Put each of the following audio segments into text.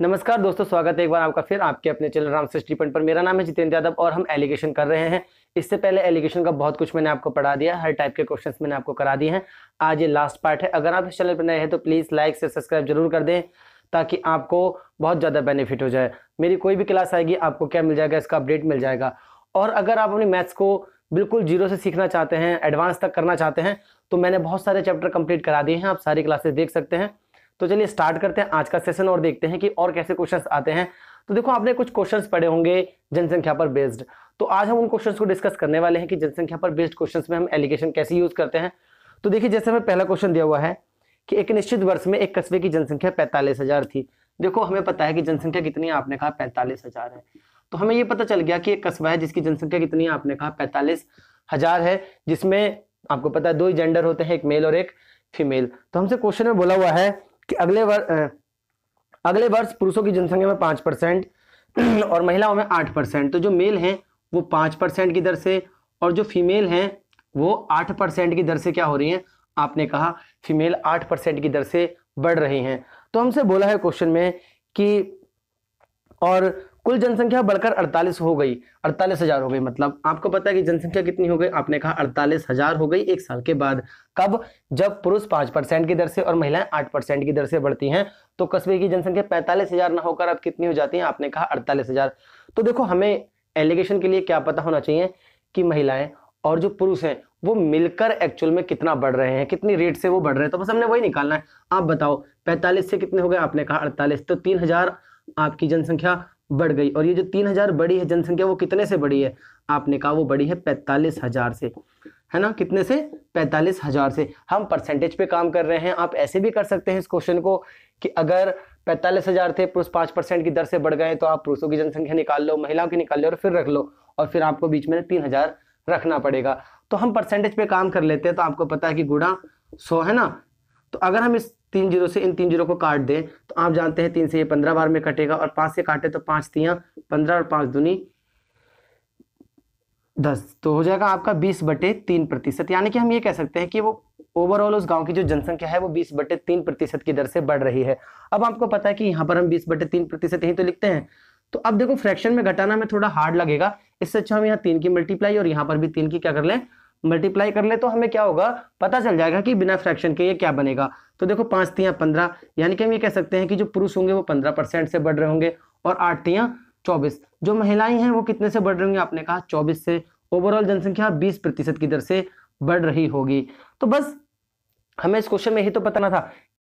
नमस्कार दोस्तों स्वागत है एक बार आपका फिर आपके अपने चैनल राम सिक्सटी पॉइंट पर मेरा नाम है जितेंद्र यादव और हम एलिगेशन कर रहे हैं इससे पहले एलिगेशन का बहुत कुछ मैंने आपको पढ़ा दिया हर टाइप के क्वेश्चंस मैंने आपको करा दिए हैं आज ये लास्ट पार्ट है अगर आप इस चैनल पर नए हैं तो प्लीज़ लाइक से सब्सक्राइब जरूर कर दें ताकि आपको बहुत ज़्यादा बेनिफिट हो जाए मेरी कोई भी क्लास आएगी आपको क्या मिल जाएगा इसका अपडेट मिल जाएगा और अगर आप अपने मैथ्स को बिल्कुल जीरो से सीखना चाहते हैं एडवांस तक करना चाहते हैं तो मैंने बहुत सारे चैप्टर कंप्लीट करा दिए हैं आप सारी क्लासेस देख सकते हैं तो चलिए स्टार्ट करते हैं आज का सेशन और देखते हैं कि और कैसे क्वेश्चंस आते हैं तो देखो आपने कुछ क्वेश्चंस पढ़े होंगे जनसंख्या पर बेस्ड तो आज हम उन क्वेश्चंस को डिस्कस करने वाले हैं कि जनसंख्या पर बेस्ड क्वेश्चंस में हम एलिगेशन कैसे यूज करते हैं तो देखिए जैसे हमें पहला क्वेश्चन दिया हुआ है कि एक निश्चित वर्ष में एक कस्बे की जनसंख्या पैंतालीस हजार थी देखो हमें पता है कि जनसंख्या कितनी है आपने कहा पैंतालीस हजार है तो हमें ये पता चल गया कि एक कस्बा है जिसकी जनसंख्या कितनी है आपने कहा पैंतालीस हजार है जिसमें आपको पता है दो ही जेंडर होते हैं एक मेल और एक फीमेल तो हमसे क्वेश्चन में बोला हुआ है कि अगले वर्ष अगले वर्ष पुरुषों की जनसंख्या में पांच परसेंट और महिलाओं में आठ परसेंट तो जो मेल हैं वो पांच परसेंट की दर से और जो फीमेल हैं वो आठ परसेंट की दर से क्या हो रही हैं आपने कहा फीमेल आठ परसेंट की दर से बढ़ रही हैं तो हमसे बोला है क्वेश्चन में कि और कुल जनसंख्या बढ़कर अड़तालीस हो गई अड़तालीस हजार हो गई मतलब आपको पता है कि जनसंख्या कितनी हो गई आपने कहा अड़तालीस हजार हो गई एक साल के बाद कब जब पुरुष पांच परसेंट की दर से और महिलाएं आठ परसेंट की दर से बढ़ती हैं तो कस्बे की जनसंख्या पैंतालीस हजार ना होकर अब कितनी हो जाती है आपने कहा अड़तालीस हजार तो देखो हमें एलिगेशन के लिए क्या पता होना चाहिए कि महिलाएं और जो पुरुष हैं वो मिलकर एक्चुअल में कितना बढ़ रहे हैं कितनी रेट से वो बढ़ रहे हैं तो बस हमने वही निकालना है आप बताओ पैंतालीस से कितने हो गए आपने कहा अड़तालीस तो तीन हजार आपकी जनसंख्या बढ़ गई और ये जो तीन हजार बड़ी है जनसंख्या वो कितने से बड़ी है आपने कहा वो बड़ी है पैंतालीस हजार से है ना कितने से पैंतालीस हजार से हम परसेंटेज पे काम कर रहे हैं आप ऐसे भी कर सकते हैं इस क्वेश्चन को कि अगर पैंतालीस हजार थे पुरुष पांच परसेंट की दर से बढ़ गए तो आप पुरुषों की जनसंख्या निकाल लो महिलाओं की निकाल लो और फिर रख लो और फिर आपको बीच में तीन हजार रखना पड़ेगा तो हम परसेंटेज पे काम कर लेते हैं तो आपको पता है कि गुड़ा सौ है ना तो अगर हम इस तीन जीरो से इन तीन जीरो को काट दें तो आप जानते हैं तीन से ये पंद्रह बार में कटेगा और पांच से काटे तो पांच तिया पंद्रह और पांच दुनी दस तो हो जाएगा आपका बीस बटे तीन प्रतिशत यानी कि हम ये कह सकते हैं कि वो ओवरऑल उस गांव की जो जनसंख्या है वो बीस बटे तीन प्रतिशत की दर से बढ़ रही है अब आपको पता है कि यहाँ पर हम बीस बटे तीन प्रतिशत यही तो लिखते हैं तो अब देखो फ्रैक्शन में घटाना में थोड़ा हार्ड लगेगा इससे अच्छा हम यहाँ तीन की मल्टीप्लाई और यहाँ पर भी तीन की क्या कर ले मल्टीप्लाई कर ले तो हमें क्या होगा पता चल जाएगा कि बिना फ्रैक्शन के ये क्या बनेगा तो देखो पांच तिया पंद्रह यानी कि हम ये कह सकते हैं कि जो पुरुष होंगे वो पंद्रह परसेंट से बढ़ रहे होंगे और आठ तिया चौबीस जो महिलाएं हैं वो कितने से बढ़ रही होंगी आपने कहा चौबीस से ओवरऑल जनसंख्या बीस प्रतिशत की दर से बढ़ रही होगी तो बस हमें इस क्वेश्चन में ही तो बताना था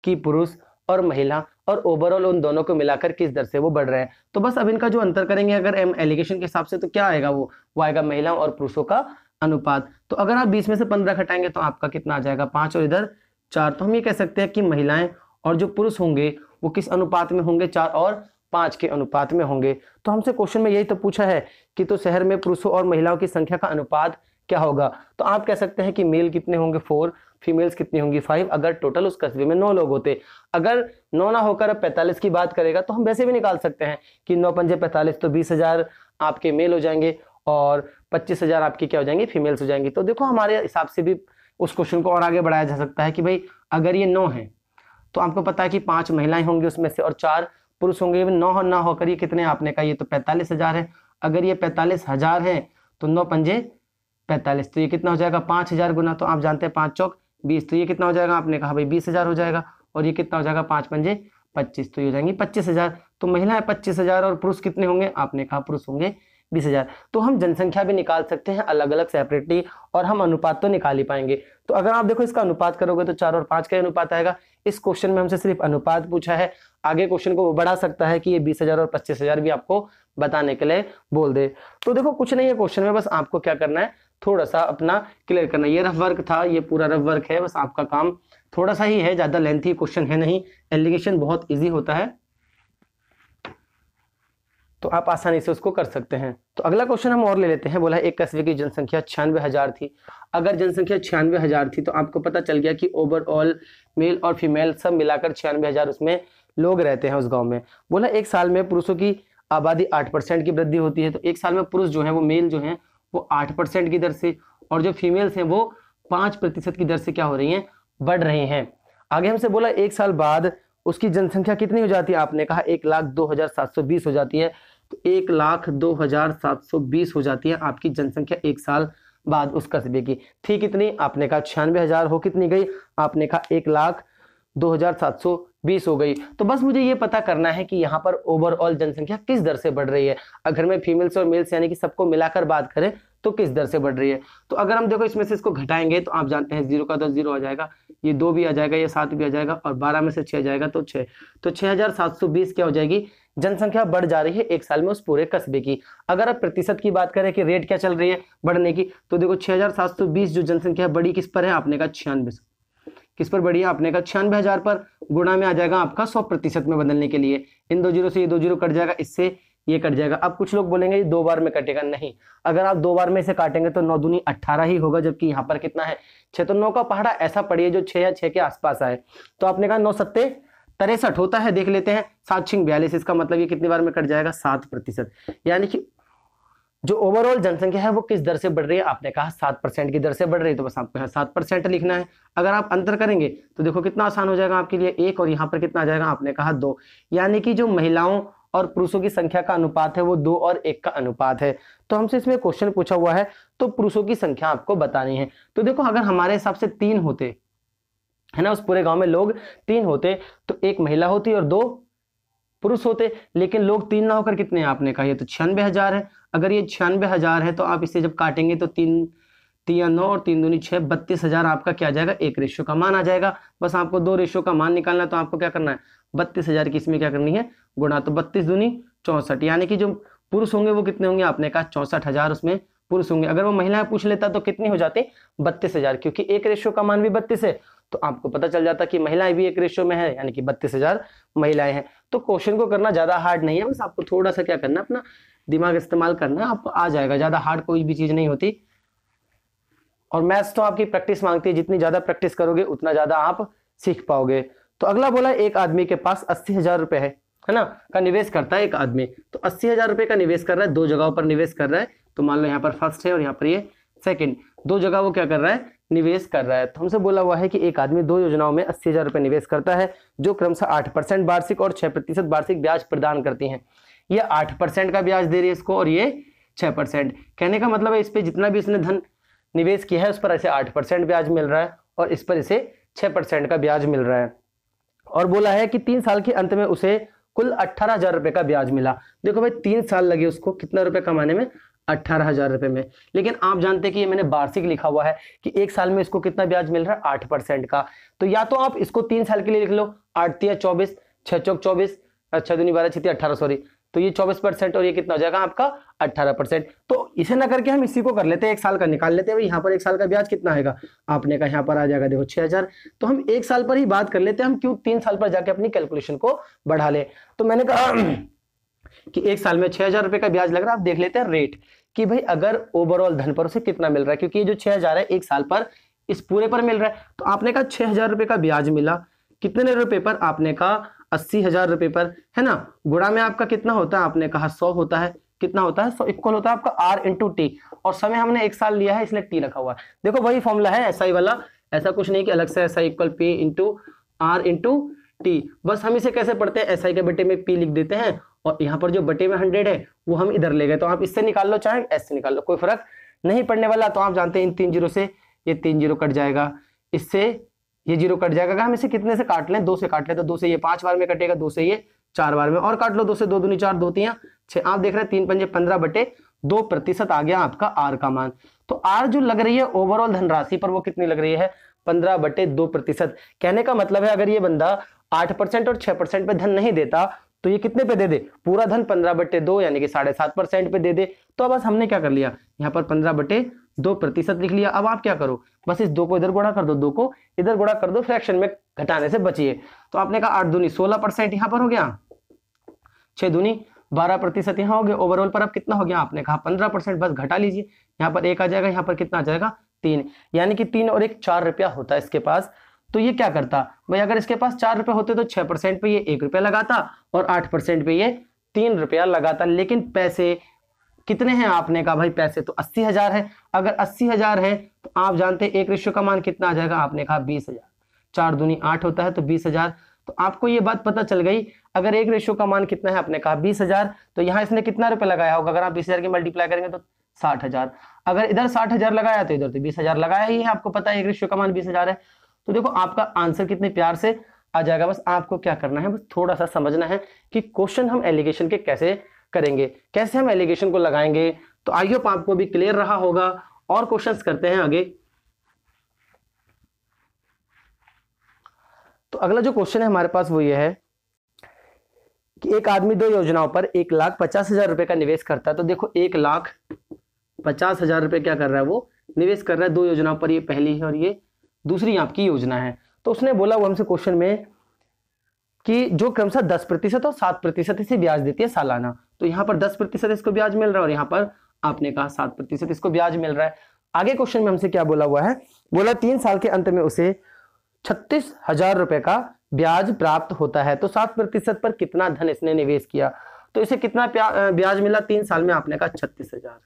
कि पुरुष और महिला और ओवरऑल उन दोनों को मिलाकर किस दर से वो बढ़ रहे हैं तो बस अब इनका जो अंतर करेंगे अगर एम एलिगेशन के हिसाब से तो क्या आएगा वो वो आएगा महिला और पुरुषों का अनुपात तो अगर आप बीस में से पंद्रह घटाएंगे तो आपका कितना आ जाएगा पांच और इधर चार तो हम ये कह सकते हैं कि महिलाएं और जो पुरुष होंगे वो किस अनुपात में होंगे चार और पांच के अनुपात में होंगे तो हमसे क्वेश्चन में यही तो पूछा है कि तो शहर में पुरुषों और महिलाओं की संख्या का अनुपात क्या होगा तो आप कह सकते हैं कि मेल कितने होंगे फोर फीमेल्स कितनी होंगी फाइव अगर टोटल उस कस्बे में नौ लोग होते अगर नौ ना होकर अब पैंतालीस की बात करेगा तो हम वैसे भी निकाल सकते हैं कि नौ पंजे पैंतालीस तो बीस हजार आपके मेल हो जाएंगे और पच्चीस हजार आपकी क्या हो जाएंगी फीमेल्स हो जाएंगी तो देखो हमारे हिसाब से भी उस क्वेश्चन को और आगे बढ़ाया जा सकता है कि भाई अगर ये नौ है तो आपको पता है कि पांच महिलाएं होंगी उसमें से और चार पुरुष होंगे नौ और नौ होकर ये कितने आपने कहा ये तो पैंतालीस हजार है अगर ये पैंतालीस हजार है तो नौ पंजे पैंतालीस तो ये कितना हो जाएगा पांच हजार गुना तो आप जानते हैं पांच चौक बीस तो ये कितना हो जाएगा आपने कहा भाई बीस हजार हो जाएगा और ये कितना हो जाएगा पांच पंजे पच्चीस तो ये हो जाएंगी पच्चीस हजार तो महिलाएं पच्चीस हजार और पुरुष कितने होंगे आपने कहा पुरुष होंगे बीस हजार तो हम जनसंख्या भी निकाल सकते हैं अलग अलग सेपरेटली और हम अनुपात तो निकाल ही पाएंगे तो अगर आप देखो इसका अनुपात करोगे तो चार और पांच का अनुपात आएगा इस क्वेश्चन में हमसे सिर्फ अनुपात पूछा है आगे क्वेश्चन को वो बढ़ा सकता है कि ये बीस हजार और पच्चीस हजार भी आपको बताने के लिए बोल दे तो देखो कुछ नहीं है क्वेश्चन में बस आपको क्या करना है थोड़ा सा अपना क्लियर करना ये रफ वर्क था ये पूरा रफ वर्क है बस आपका काम थोड़ा सा ही है ज़्यादा लेंथी क्वेश्चन है नहीं एलिगेशन बहुत ईजी होता है तो आप आसानी से उसको कर सकते हैं तो अगला क्वेश्चन हम और ले लेते हैं बोला है एक कस्बे की जनसंख्या छियानवे हज़ार थी अगर जनसंख्या छियानवे हज़ार थी तो आपको पता चल गया कि ओवरऑल मेल और फीमेल सब मिलाकर छियानवे हज़ार उसमें लोग रहते हैं उस गाँव में बोला एक साल में पुरुषों की आबादी आठ परसेंट की वृद्धि होती है तो एक साल में पुरुष जो है वो मेल जो है वो आठ परसेंट की दर से और जो फीमेल्स हैं वो पांच प्रतिशत की दर से क्या हो रही है बढ़ रही हैं आगे हमसे बोला एक साल बाद उसकी जनसंख्या कितनी हो जाती है आपने कहा एक लाख दो हज़ार सात सौ बीस हो जाती है तो एक लाख दो हजार सात सौ बीस हो जाती है आपकी जनसंख्या एक साल बाद उस कस्बे की थी कितनी आपने कहा छियानवे हजार हो कितनी गई आपने कहा एक लाख दो हजार सात सौ बीस हो गई तो बस मुझे ये पता करना है कि यहाँ पर ओवरऑल जनसंख्या किस दर से बढ़ रही है अगर मैं फीमेल्स और मेल्स यानी कि सबको मिलाकर बात करें तो किस दर से बढ़ रही है तो अगर हम देखो इसमें से इसको घटाएंगे तो आप जानते हैं जीरो का दस जीरो आ जाएगा ये दो भी आ जाएगा ये सात भी आ जाएगा और बारह में से छह जाएगा तो छह तो छह हज़ार सात सौ बीस क्या हो जाएगी जनसंख्या बढ़ जा रही है एक साल में उस पूरे कस्बे की अगर आप प्रतिशत की बात करें कि रेट क्या चल रही है बढ़ने की तो देखो 6720 जो जनसंख्या बढ़ी किस पर है आपने का छियानवे किस पर बढ़ी है आपने का छियानवे हजार पर गुणा में आ जाएगा आपका सौ प्रतिशत में बदलने के लिए इन दो जीरो से ये दो जीरो कट जाएगा इससे ये कट जाएगा अब कुछ लोग बोलेंगे ये दो बार में कटेगा नहीं अगर आप दो बार में इसे काटेंगे तो नौ दूनी अट्ठारह ही होगा जबकि यहाँ पर कितना है छह तो नौ का पहाड़ा ऐसा पड़ी है जो छह या छह के आसपास आए तो आपने कहा नौ सत्ते तिरसठ होता है देख लेते हैं सात छिंग बयालीस इसका मतलब ये कितनी बार में कट जाएगा सात प्रतिशत यानी कि जो ओवरऑल जनसंख्या है वो किस दर से बढ़ रही है आपने कहा सात परसेंट की दर से बढ़ रही है तो बस आपको यहाँ सात परसेंट लिखना है अगर आप अंतर करेंगे तो देखो कितना आसान हो जाएगा आपके लिए एक और यहाँ पर कितना आ जाएगा आपने कहा दो यानी कि जो महिलाओं और पुरुषों की संख्या का अनुपात है वो दो और एक का अनुपात है तो हमसे इसमें क्वेश्चन पूछा हुआ है तो पुरुषों की संख्या आपको बतानी है तो देखो अगर हमारे हिसाब से तीन होते है ना उस पूरे गांव में लोग तीन होते तो एक महिला होती और दो पुरुष होते लेकिन लोग तीन ना होकर कितने हैं आपने कहा ये तो छियानवे हजार है अगर ये छियानवे हजार है तो आप इसे जब काटेंगे तो तीन तीन नौ और तीन दूनी छः बत्तीस हजार आपका क्या आ जाएगा एक रेशो का मान आ जाएगा बस आपको दो रेशो का मान निकालना है तो आपको क्या करना है बत्तीस हजार की इसमें क्या करनी है गुणा तो बत्तीस दूनी चौंसठ यानी कि जो पुरुष होंगे वो कितने होंगे आपने कहा चौंसठ हजार उसमें पुरुष होंगे अगर वो महिलाएं पूछ लेता तो कितनी हो जाती बत्तीस हजार क्योंकि एक रेशो का मान भी बत्तीस है तो आपको पता चल जाता कि महिलाएं भी एक रेशियो में है यानी कि बत्तीस हजार महिलाएं हैं तो क्वेश्चन को करना ज्यादा हार्ड नहीं है बस आपको थोड़ा सा क्या करना अपना दिमाग इस्तेमाल करना आपको आ जाएगा ज्यादा हार्ड कोई भी चीज नहीं होती और मैथ्स तो आपकी प्रैक्टिस मांगती है जितनी ज्यादा प्रैक्टिस करोगे उतना ज्यादा आप सीख पाओगे तो अगला बोला एक आदमी के पास अस्सी हजार रुपए है है ना का निवेश करता है एक आदमी तो अस्सी हजार रुपए का निवेश कर रहा है दो जगहों पर निवेश कर रहा है तो मान लो यहाँ पर फर्स्ट है और यहाँ पर ये सेकंड दो जगह वो क्या कर रहा है निवेश कर रहा है तो हमसे बोला हुआ है कि एक आदमी दो योजनाओं में अस्सी हजार रुपये निवेश करता है जो क्रमश आठ परसेंट वार्षिक और छह प्रतिशत वार्षिक ब्याज प्रदान करती हैं ये आठ परसेंट का ब्याज दे रही है इसको और ये छह परसेंट कहने का मतलब है इस पर जितना भी इसने धन निवेश किया है उस पर ऐसे आठ परसेंट ब्याज मिल रहा है और इस पर इसे छह परसेंट का ब्याज मिल रहा है और बोला है कि तीन साल के अंत में उसे कुल अट्ठारह हजार रुपये का ब्याज मिला देखो भाई तीन साल लगे उसको कितना रुपए कमाने में अट्ठारह हजार रुपए में लेकिन आप जानते हैं कि ये मैंने वार्षिक लिखा हुआ है कि एक साल में इसको कितना ब्याज मिल रहा है आठ परसेंट का तो या तो आप इसको तीन साल के लिए लिख लो आठती चौबीस छह चौक चौबीस छह दूनी बारह छती अठारह सॉरी तो ये चौबीस परसेंट और ये कितना हो जाएगा आपका अट्ठारह परसेंट तो इसे ना करके हम इसी को कर लेते हैं एक साल का निकाल लेते हैं यहाँ पर एक साल का ब्याज कितना आएगा आपने कहा यहाँ पर आ जाएगा देखो छह हजार तो हम एक साल पर ही बात कर लेते हैं हम क्यों तीन साल पर जाके अपनी कैलकुलेशन को बढ़ा ले तो मैंने कहा कि एक साल में छह हजार रुपए का ब्याज लग रहा है आप देख लेते हैं रेट कि भाई अगर ओवरऑल धन पर उसे कितना मिल रहा है क्योंकि ये जो छह हजार है एक साल पर इस पूरे पर मिल रहा है तो आपने कहा छह हजार रुपए का ब्याज मिला कितने रुपए पर आपने कहा अस्सी हजार रुपए पर है ना गुड़ा में आपका कितना होता है आपने कहा सौ होता है कितना होता है सो इक्वल होता है आपका आर इंटू टी और समय हमने एक साल लिया है इसलिए टी रखा हुआ है देखो वही फॉर्मूला है एसआई वाला ऐसा कुछ नहीं कि अलग से SI equal P into R into T बस हम इसे कैसे पढ़ते हैं एसआई के बेटे में पी लिख देते हैं और यहाँ पर जो बटे में हंड्रेड है वो हम इधर ले गए तो आप इससे निकाल लो चाहे ऐसे निकाल लो कोई फर्क नहीं पड़ने वाला तो आप जानते हैं इन तीन जीरो से ये तीन जीरो कट जाएगा इससे ये जीरो कट जाएगा हम इसे कितने से काट लें दो से काट लें तो दो से ये पांच बार में कटेगा दो से ये चार बार में और काट लो दो से दो दूनी चार दो तीन छह आप देख रहे हैं तीन पंजे पंद्रह बटे दो प्रतिशत आ गया आपका आर का मान तो आर जो लग रही है ओवरऑल धनराशि पर वो कितनी लग रही है पंद्रह बटे दो प्रतिशत कहने का मतलब है अगर ये बंदा आठ परसेंट और छह परसेंट पे धन नहीं देता तो ये कितने पे दे दे पूरा धन पंद्रह बटे दो यानी कि साढ़े सात परसेंट पे दे दे तो अब बस हमने क्या कर लिया यहाँ पर पंद्रह बटे दो प्रतिशत लिख लिया अब आप क्या करो बस इस दो को इधर गुणा कर दो दो को इधर गुणा कर दो फ्रैक्शन में घटाने से बचिए तो आपने कहा आठ दूनी सोलह परसेंट यहाँ पर हो गया छह दूनी बारह प्रतिशत यहाँ हो गया ओवरऑल पर अब कितना हो गया आपने कहा पंद्रह परसेंट बस घटा लीजिए यहाँ पर एक आ जाएगा यहाँ पर कितना आ जाएगा तीन यानी कि तीन और एक चार रुपया होता है इसके पास तो ये क्या करता भाई अगर इसके पास चार रुपए होते तो छह परसेंट पे ये एक रुपया लगाता और आठ परसेंट पे ये तीन रुपया लगाता लेकिन पैसे कितने हैं आपने कहा भाई पैसे तो अस्सी हज़ार है अगर अस्सी हज़ार है तो आप जानते हैं एक रिश्व का मान कितना आ जाएगा आपने कहा बीस हज़ार चार दुनी आठ होता है तो बीस हज़ार तो आपको ये बात पता चल गई अगर एक रिश्व का मान कितना है आपने कहा बीस हज़ार तो यहाँ इसने कितना रुपया लगाया होगा अगर आप बीस हज़ार की मल्टीप्लाई करेंगे तो साठ हज़ार अगर इधर साठ हज़ार लगाया तो इधर तो बीस हज़ार लगाया ही है आपको पता है एक रिश्व का मान बीस हज़ार है तो देखो आपका आंसर कितने प्यार से आ जाएगा बस आपको क्या करना है बस थोड़ा सा समझना है कि क्वेश्चन हम एलिगेशन के कैसे करेंगे कैसे हम एलिगेशन को लगाएंगे तो आई होप आपको भी क्लियर रहा होगा और क्वेश्चंस करते हैं आगे तो अगला जो क्वेश्चन है हमारे पास वो ये है कि एक आदमी दो योजनाओं पर एक लाख पचास हजार रुपए का निवेश करता है तो देखो एक लाख पचास हजार रुपए क्या कर रहा है वो निवेश कर रहा है दो योजनाओं पर ये पहली है और ये दूसरी आपकी योजना है तो उसने बोला वो हमसे क्वेश्चन में कि जो क्रमशः दस प्रतिशत और सात प्रतिशत इसे ब्याज देती है सालाना तो यहाँ पर दस प्रतिशत इसको ब्याज मिल रहा है और यहाँ पर आपने कहा सात प्रतिशत इसको ब्याज मिल रहा है आगे क्वेश्चन में हमसे क्या बोला हुआ है बोला तीन साल के अंत में उसे छत्तीस हजार रुपए का ब्याज प्राप्त होता है तो सात प्रतिशत पर कितना धन इसने निवेश किया तो इसे कितना ब्याज मिला तीन साल में आपने कहा छत्तीस हजार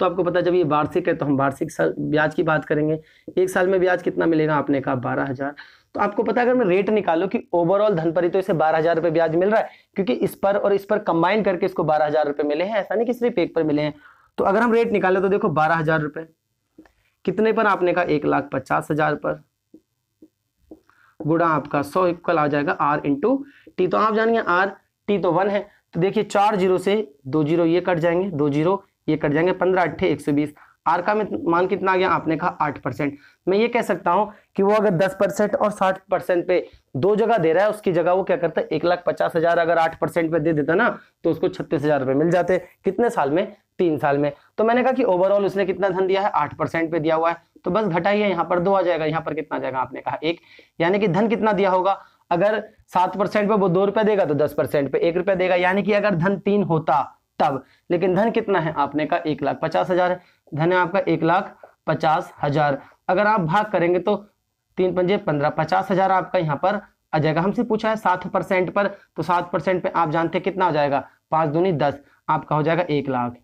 तो आपको पता जब ये वार्षिक है तो हम वार्षिक साल ब्याज की बात करेंगे एक साल में ब्याज कितना मिलेगा आपने कहा बारह हज़ार तो आपको पता अगर मैं रेट निकालू कि ओवरऑल धन पर ही तो इसे बारह हजार रुपये ब्याज मिल रहा है क्योंकि इस पर और इस पर कंबाइन करके इसको बारह हजार रुपये मिले हैं ऐसा नहीं कि सिर्फ एक पर मिले हैं तो अगर हम रेट निकाले तो देखो बारह हजार रुपये कितने पर आपने कहा एक लाख पचास हजार पर गुड़ा आपका सौ इक्वल आ जाएगा आर इंटू टी तो आप जानिए आर टी तो वन है तो देखिए चार जीरो से दो जीरो ये कट जाएंगे दो जीरो ये कट जाएंगे पंद्रह अट्ठे एक आर का मान कितना आ गया आपने कहा आठ परसेंट मैं ये कह सकता हूं कि वो अगर दस परसेंट और साठ परसेंट पे दो जगह दे रहा है उसकी जगह वो क्या करता है एक लाख पचास हजार अगर आठ परसेंट पे दे देता ना तो उसको छत्तीस हजार रुपए मिल जाते कितने साल में तीन साल में तो मैंने कहा कि ओवरऑल उसने कितना धन दिया है आठ पे दिया हुआ है तो बस घटाइए यहाँ पर दो आ जाएगा यहाँ पर कितना जाएगा आपने कहा एक यानी कि धन कितना दिया होगा अगर सात परसेंट पे वो दो रुपया देगा तो दस परसेंट पे एक रुपया देगा यानी कि अगर धन तीन होता तब लेकिन धन कितना है आपने का एक लाख पचास हजार है धन है आपका एक लाख पचास हजार अगर आप भाग करेंगे तो तीन पंजे पंद्रह पचास हजार आपका यहाँ पर आ जाएगा हमसे पूछा है सात परसेंट पर तो सात परसेंट पे आप जानते कितना हो जाएगा पांच दूनी दस आपका हो जाएगा एक लाख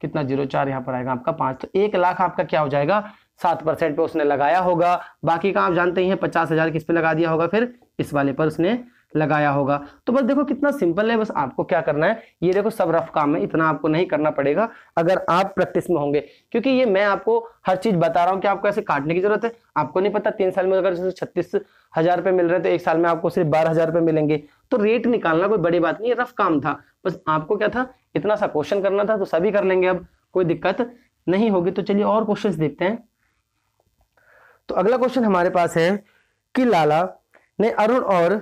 कितना जीरो चार यहाँ पर आएगा आपका पांच तो एक लाख आपका क्या हो जाएगा सात परसेंट पे उसने लगाया होगा बाकी का आप जानते ही हैं पचास हजार किस पे लगा दिया होगा फिर इस वाले पर उसने लगाया होगा तो बस देखो कितना सिंपल है बस आपको क्या करना है ये देखो सब रफ काम है इतना आपको नहीं करना पड़ेगा अगर आप प्रैक्टिस में होंगे क्योंकि ये मैं आपको हर चीज बता रहा हूँ कि आपको ऐसे काटने की जरूरत है आपको नहीं पता तीन साल में अगर जैसे छत्तीस हजार रुपये मिल रहे हैं तो एक साल में आपको सिर्फ बारह हजार रुपये मिलेंगे तो रेट निकालना कोई बड़ी बात नहीं रफ काम था बस आपको क्या था इतना सा क्वेश्चन करना था तो सभी कर लेंगे अब कोई दिक्कत नहीं होगी तो चलिए और क्वेश्चन देखते हैं तो अगला क्वेश्चन हमारे पास है कि लाला ने अरुण और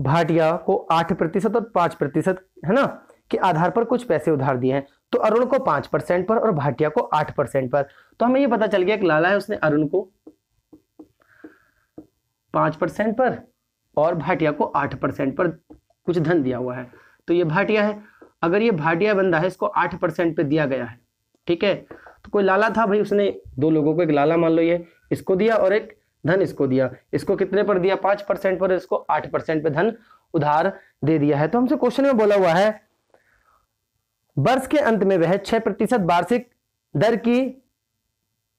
भाटिया को आठ प्रतिशत और पांच प्रतिशत है ना के आधार पर कुछ पैसे उधार दिए हैं तो अरुण को पांच परसेंट पर और भाटिया को आठ परसेंट पर तो हमें यह पता चल गया कि लाला है उसने अरुण को पांच परसेंट पर और भाटिया को आठ परसेंट पर कुछ धन दिया हुआ है तो ये भाटिया है अगर ये भाटिया बंदा है इसको आठ परसेंट पर दिया गया है ठीक है तो कोई लाला था भाई उसने दो लोगों को एक लाला मान लो ये इसको दिया और एक धन इसको दिया इसको कितने पर दिया पांच परसेंट पर इसको आठ परसेंट पर धन उधार दे दिया है तो हमसे क्वेश्चन में बोला हुआ है वर्ष के अंत में वह छह प्रतिशत वार्षिक दर की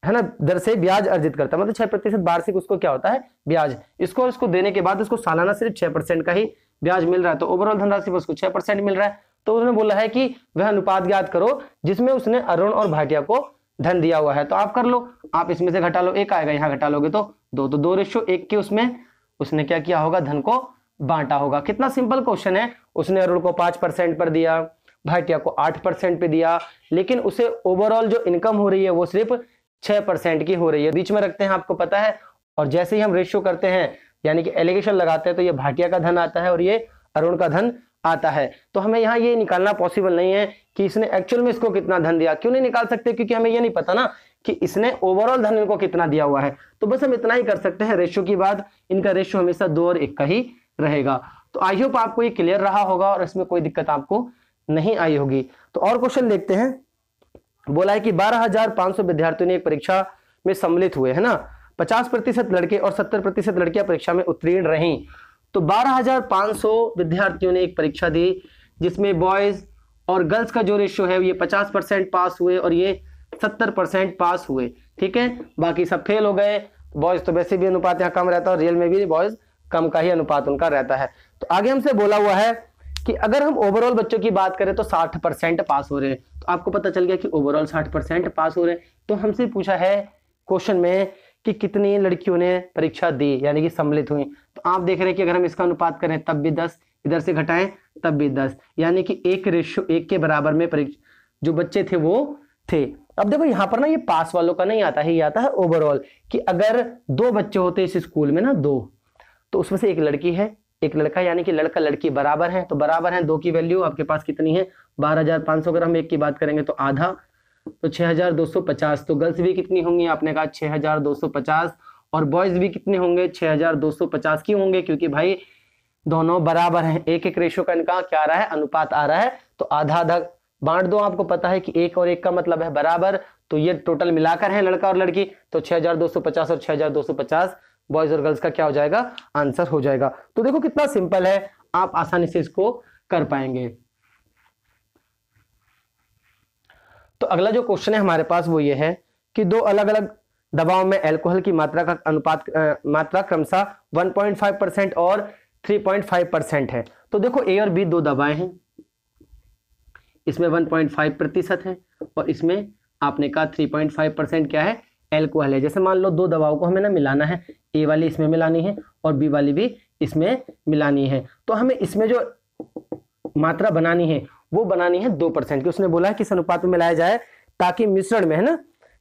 है ना दर से ब्याज अर्जित करता मतलब छह प्रतिशत वार्षिक उसको क्या होता है ब्याज इसको इसको देने के बाद उसको सालाना सिर्फ छह परसेंट का ही ब्याज मिल रहा है तो ओवरऑल धनराशि पर उसको छह परसेंट मिल रहा है तो उन्होंने बोला है कि वह अनुपात ज्ञात करो जिसमें उसने अरुण और भाटिया को धन दिया हुआ है तो आप कर लो आप इसमें से घटा लो एक आएगा यहाँ घटा लोगे तो दो तो दो रेशो एक के उसमें उसने क्या किया होगा धन को बांटा होगा कितना सिंपल क्वेश्चन है उसने अरुण को पांच परसेंट पर दिया भाटिया को आठ परसेंट पे दिया लेकिन उसे ओवरऑल जो इनकम हो रही है वो सिर्फ छह परसेंट की हो रही है बीच में रखते हैं आपको पता है और जैसे ही हम रेशियो करते हैं यानी कि एलिगेशन लगाते हैं तो ये भाटिया का धन आता है और ये अरुण का धन आता है तो हमें यहाँ ये निकालना पॉसिबल नहीं है कि इसने एक्चुअल में इसको कितना धन दिया क्यों नहीं निकाल सकते क्योंकि हमें ये नहीं पता ना कि इसने ओवरऑल धन इनको कितना दिया हुआ है तो बस हम इतना ही कर सकते हैं रेशियो की बात इनका रेशियो हमेशा दो और एक का ही रहेगा तो आई होप आपको ये क्लियर रहा होगा और इसमें कोई दिक्कत आपको नहीं आई होगी तो और क्वेश्चन देखते हैं बोला है कि 12,500 विद्यार्थियों ने एक परीक्षा में सम्मिलित हुए है ना 50 प्रतिशत लड़के और 70 प्रतिशत लड़कियां परीक्षा में उत्तीर्ण रहीं तो 12,500 विद्यार्थियों ने एक परीक्षा दी जिसमें बॉयज़ और गर्ल्स का जो रेशियो है ये 50 परसेंट पास हुए और ये 70 परसेंट पास हुए ठीक है बाकी सब फेल हो गए बॉयज़ तो वैसे भी अनुपात यहाँ कम रहता है और रियल में भी बॉयज़ कम का ही अनुपात उनका रहता है तो आगे हमसे बोला हुआ है कि अगर हम ओवरऑल बच्चों की बात करें तो 60 परसेंट पास हो रहे हैं तो आपको पता चल गया कि ओवरऑल 60 परसेंट पास हो रहे हैं तो हमसे पूछा है क्वेश्चन में कि कितनी लड़कियों ने परीक्षा दी यानी कि सम्मिलित हुई तो आप देख रहे हैं कि अगर हम इसका अनुपात करें तब भी दस इधर से घटाएं तब भी दस यानी कि एक रेशो एक के बराबर में जो बच्चे थे वो थे अब देखो यहाँ पर ना ये पास वालों का नहीं आता है ये आता है ओवरऑल कि अगर दो बच्चे होते इस स्कूल में ना दो तो उसमें से एक लड़की है एक लड़का यानी कि लड़का लड़की बराबर है तो बराबर है दो की वैल्यू आपके पास कितनी है बारह हजार पांच सौ अगर हम एक की बात करेंगे तो आधा तो 6250 तो गर्ल्स भी कितनी होंगी आपने कहा 6250 और बॉयज भी कितने होंगे 6250 क्यों होंगे क्योंकि भाई दोनों बराबर हैं एक एक रेशो का इनका क्या आ रहा है अनुपात आ रहा है तो आधा आधा बांट दो आपको पता है कि एक और एक का मतलब है बराबर तो ये टोटल मिलाकर है लड़का और लड़की तो छह और छह बॉयज और गर्ल्स का क्या हो जाएगा आंसर हो जाएगा तो देखो कितना सिंपल है आप आसानी से इसको कर पाएंगे तो अगला जो क्वेश्चन है हमारे पास वो ये है कि दो अलग अलग दवाओं में एल्कोहल की मात्रा का अनुपात मात्रा क्रमशः 1.5 परसेंट और 3.5 परसेंट है तो देखो ए और बी दो दवाएं हैं इसमें 1.5 प्रतिशत है और इसमें आपने कहा 3.5 परसेंट क्या है एल्कोहल है जैसे मान लो दो दवाओं को हमें ना मिलाना है ए वाली इसमें मिलानी है और बी वाली भी इसमें मिलानी है तो हमें इसमें जो मात्रा बनानी है वो बनानी है दो परसेंट की उसने बोला है किस अनुपात में मिलाया जाए ताकि मिश्रण में है ना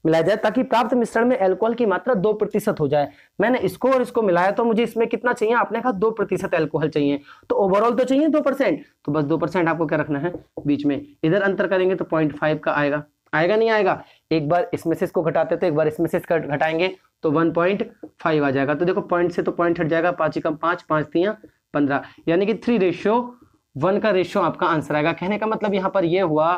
मिलाया जाए ताकि प्राप्त मिश्रण में एल्कोहल की मात्रा दो प्रतिशत हो जाए मैंने इसको और इसको मिलाया तो मुझे इसमें कितना चाहिए आपने कहा दो प्रतिशत एल्कोहल चाहिए तो ओवरऑल तो चाहिए दो परसेंट तो बस दो परसेंट आपको क्या रखना है बीच में इधर अंतर करेंगे तो पॉइंट फाइव का आएगा आएगा नहीं आएगा एक बार इसमें से इसको घटाते तो एक बार इसमें से इसका घटाएंगे तो वन पॉइंट फाइव आ जाएगा तो देखो पॉइंट से तो पॉइंट हट जाएगा पांच एकम पांच पांच तीन पंद्रह यानी कि थ्री रेशियो वन का रेशियो आपका आंसर आएगा कहने का मतलब यहाँ पर यह हुआ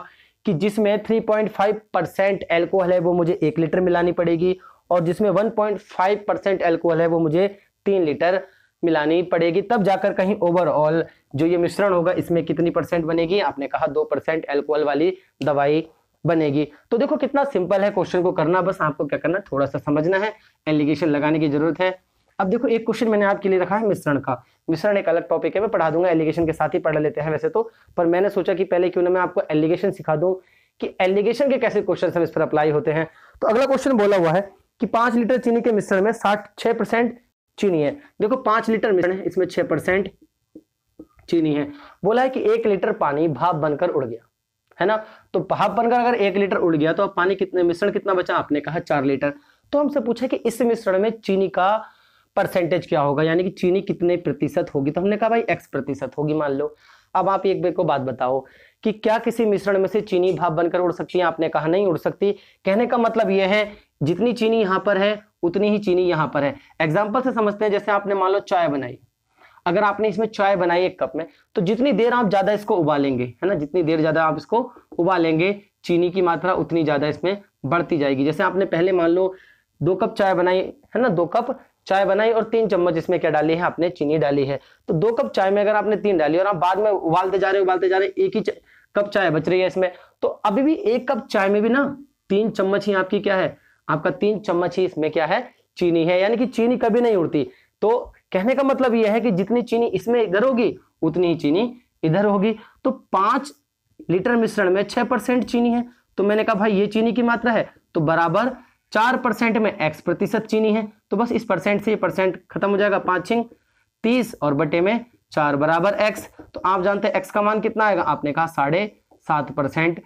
कि जिसमें 3.5 परसेंट एल्कोहल है वो मुझे एक लीटर मिलानी पड़ेगी और जिसमें 1.5 परसेंट एल्कोहल है वो मुझे तीन लीटर मिलानी पड़ेगी तब जाकर कहीं ओवरऑल जो ये मिश्रण होगा इसमें कितनी परसेंट बनेगी आपने कहा दो परसेंट एल्कोहल वाली दवाई बनेगी तो देखो कितना सिंपल है क्वेश्चन को करना बस आपको क्या करना थोड़ा सा समझना है एलिगेशन लगाने की जरूरत है अब देखो एक क्वेश्चन मैंने आपके लिए रखा है मिश्रण का मिश्रण एक अलग टॉपिक है मैं पढ़ा दूंगा एलिगेशन के साथ ही पढ़ लेते हैं वैसे तो पर मैंने सोचा कि पहले क्यों ना मैं आपको एलिगेशन सिखा दूं कि एलिगेशन के कैसे क्वेश्चन हम इस पर अप्लाई होते हैं तो अगला क्वेश्चन बोला हुआ है कि पांच लीटर चीनी के मिश्रण में साठ छह परसेंट चीनी है देखो पांच लीटर मिश्रण है इसमें छह परसेंट चीनी है बोला है कि एक लीटर पानी भाप बनकर उड़ गया है ना तो भाप बनकर अगर एक लीटर उड़ गया तो अब पानी कितने मिश्रण कितना बचा आपने कहा चार लीटर तो हमसे पूछा कि इस मिश्रण में चीनी का परसेंटेज क्या होगा यानी कि चीनी कितने प्रतिशत होगी तो हमने कहा भाई एक्स प्रतिशत होगी मान लो अब आप एक मेरे को बात बताओ कि क्या किसी मिश्रण में से चीनी भाप बनकर उड़ सकती है आपने कहा नहीं उड़ सकती कहने का मतलब यह है जितनी चीनी यहां पर है उतनी ही चीनी यहां पर है एग्जाम्पल से समझते हैं जैसे आपने मान लो चाय बनाई अगर आपने इसमें चाय बनाई एक कप में तो जितनी देर आप ज़्यादा इसको उबालेंगे है ना जितनी देर ज़्यादा आप इसको उबालेंगे चीनी की मात्रा उतनी ज़्यादा इसमें बढ़ती जाएगी जैसे आपने पहले मान लो दो कप चाय बनाई है ना दो कप चाय बनाई और तीन चम्मच इसमें क्या डाली है आपने चीनी डाली है तो दो कप चाय में अगर आपने तीन डाली और आप बाद में उबालते जा रहे उबालते जा रहे एक ही कप चाय बच रही है इसमें तो अभी भी एक कप चाय में भी ना तीन चम्मच ही आपकी क्या है आपका तीन चम्मच ही इसमें क्या है चीनी है यानी कि चीनी कभी नहीं उड़ती तो कहने का मतलब यह है कि जितनी चीनी इसमें इधर होगी उतनी ही चीनी इधर होगी तो पांच लीटर मिश्रण में छह परसेंट चीनी है तो मैंने कहा भाई ये चीनी की मात्रा है तो बराबर चार परसेंट में एक्स प्रतिशत चीनी है तो बस इस परसेंट से ये परसेंट खत्म हो जाएगा पांच छिंग तीस और बटे में चार बराबर एक्स तो आप जानते हैं एक्स का मान कितना आएगा आपने कहा साढ़े सात परसेंट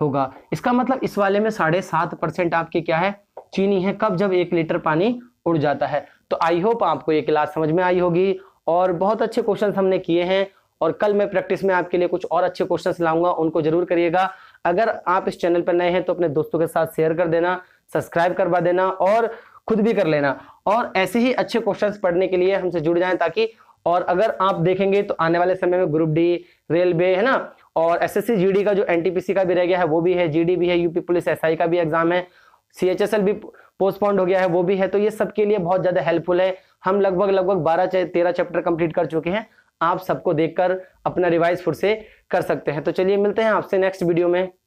होगा इसका मतलब इस वाले में साढ़े सात परसेंट आपकी क्या है चीनी है कब जब एक लीटर पानी उड़ जाता है तो आई होप आपको ये क्लास समझ में आई होगी और बहुत अच्छे क्वेश्चन हमने किए हैं और कल मैं प्रैक्टिस में आपके लिए कुछ और अच्छे क्वेश्चन लाऊंगा उनको जरूर करिएगा अगर आप इस चैनल पर नए हैं तो अपने दोस्तों के साथ शेयर कर देना सब्सक्राइब करवा देना और खुद भी कर लेना और ऐसे ही अच्छे क्वेश्चंस पढ़ने के लिए हमसे जुड़ जाएं ताकि और अगर आप देखेंगे तो आने वाले समय में ग्रुप डी रेलवे है ना और एस एस का जो एन का भी रह गया है वो भी है जी भी है यूपी पुलिस एस का भी एग्जाम है सी भी पोस्टपोन्ड हो गया है वो भी है तो ये सबके लिए बहुत ज्यादा हेल्पफुल है हम लगभग लगभग बारह तेरह चैप्टर कंप्लीट कर चुके हैं आप सबको देखकर अपना रिवाइज फुर से कर सकते हैं तो चलिए मिलते हैं आपसे नेक्स्ट वीडियो में